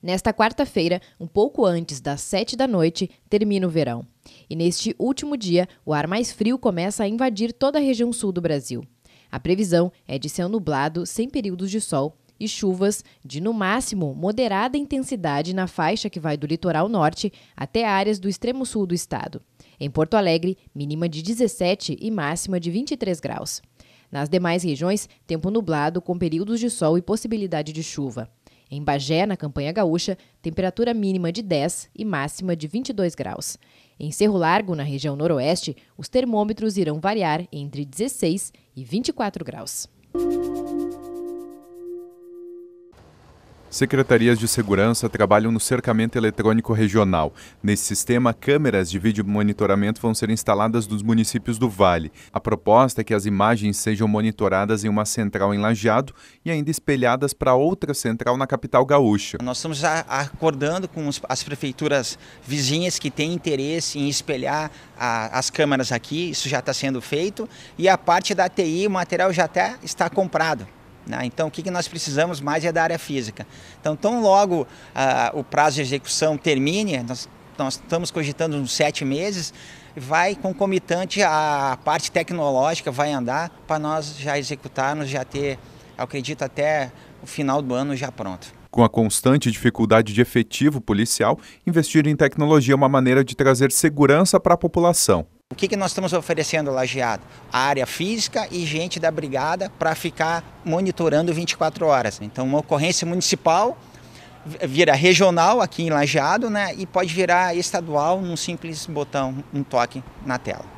Nesta quarta-feira, um pouco antes das 7 da noite, termina o verão. E neste último dia, o ar mais frio começa a invadir toda a região sul do Brasil. A previsão é de céu nublado, sem períodos de sol e chuvas de, no máximo, moderada intensidade na faixa que vai do litoral norte até áreas do extremo sul do estado. Em Porto Alegre, mínima de 17 e máxima de 23 graus. Nas demais regiões, tempo nublado com períodos de sol e possibilidade de chuva. Em Bagé, na campanha gaúcha, temperatura mínima de 10 e máxima de 22 graus. Em Cerro Largo, na região noroeste, os termômetros irão variar entre 16 e 24 graus. Secretarias de segurança trabalham no cercamento eletrônico regional. Nesse sistema, câmeras de vídeo monitoramento vão ser instaladas nos municípios do Vale. A proposta é que as imagens sejam monitoradas em uma central em Lajeado e ainda espelhadas para outra central na capital gaúcha. Nós estamos acordando com as prefeituras vizinhas que têm interesse em espelhar as câmeras aqui, isso já está sendo feito, e a parte da TI, o material já até está comprado. Né? Então, o que, que nós precisamos mais é da área física. Então, tão logo ah, o prazo de execução termine, nós, nós estamos cogitando uns sete meses, vai concomitante a parte tecnológica, vai andar para nós já executarmos, já ter, acredito, até o final do ano já pronto. Com a constante dificuldade de efetivo policial, investir em tecnologia é uma maneira de trazer segurança para a população. O que, que nós estamos oferecendo, Lajeado? A área física e gente da brigada para ficar monitorando 24 horas. Então, uma ocorrência municipal vira regional aqui em Lajeado né, e pode virar estadual num simples botão, um toque na tela.